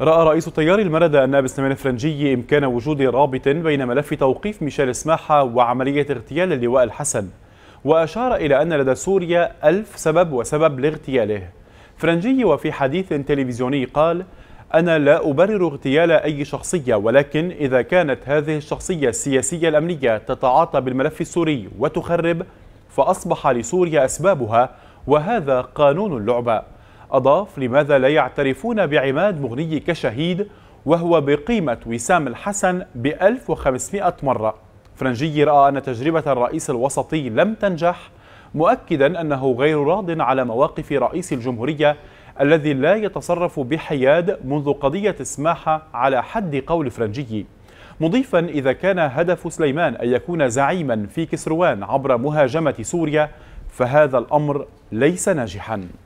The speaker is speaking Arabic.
رأى رئيس التيار المرد النائب سليمان الفرنجي إمكان وجود رابط بين ملف توقيف ميشيل سماحة وعملية اغتيال اللواء الحسن وأشار إلى أن لدى سوريا ألف سبب وسبب لاغتياله فرنجي وفي حديث تلفزيوني قال أنا لا أبرر اغتيال أي شخصية ولكن إذا كانت هذه الشخصية السياسية الأمنية تتعاطى بالملف السوري وتخرب فأصبح لسوريا أسبابها وهذا قانون اللعبة أضاف لماذا لا يعترفون بعماد مغني كشهيد وهو بقيمة وسام الحسن ب 1500 مرة فرنجي رأى أن تجربة الرئيس الوسطي لم تنجح مؤكدا أنه غير راض على مواقف رئيس الجمهورية الذي لا يتصرف بحياد منذ قضية السماحة على حد قول فرنجي مضيفا إذا كان هدف سليمان أن يكون زعيما في كسروان عبر مهاجمة سوريا فهذا الأمر ليس ناجحا